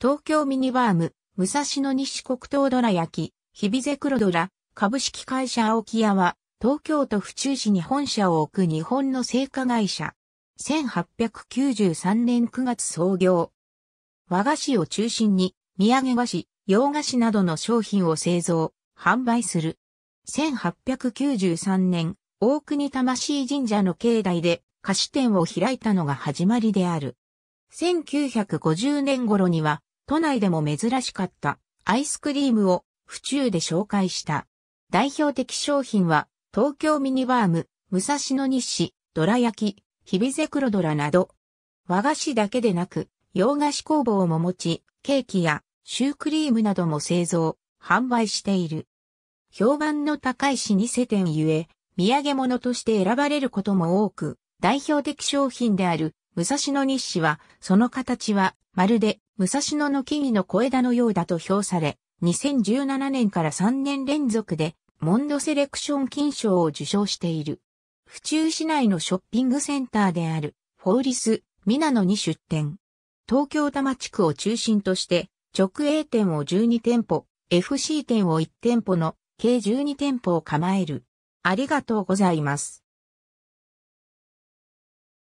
東京ミニバーム、武蔵野西黒糖どら焼き、日比ゼ黒どら、株式会社青木屋は、東京都府中市に本社を置く日本の製菓会社。1893年9月創業。和菓子を中心に、土産菓子、洋菓子などの商品を製造、販売する。1893年、大国魂神社の境内で菓子店を開いたのが始まりである。1950年頃には都内でも珍しかったアイスクリームを府中で紹介した。代表的商品は東京ミニバーム、武蔵野日誌、どら焼き、ひびぜロどらなど。和菓子だけでなく洋菓子工房も持ち、ケーキやシュークリームなども製造、販売している。評判の高い老舗店ゆえ、土産物として選ばれることも多く、代表的商品である武蔵野日誌は、その形はまるで武蔵野の木々の小枝のようだと評され、2017年から3年連続で、モンドセレクション金賞を受賞している。府中市内のショッピングセンターである、フォーリス、ミナノに出店。東京多摩地区を中心として、直営店を12店舗、FC 店を1店舗の計12店舗を構える。ありがとうございます。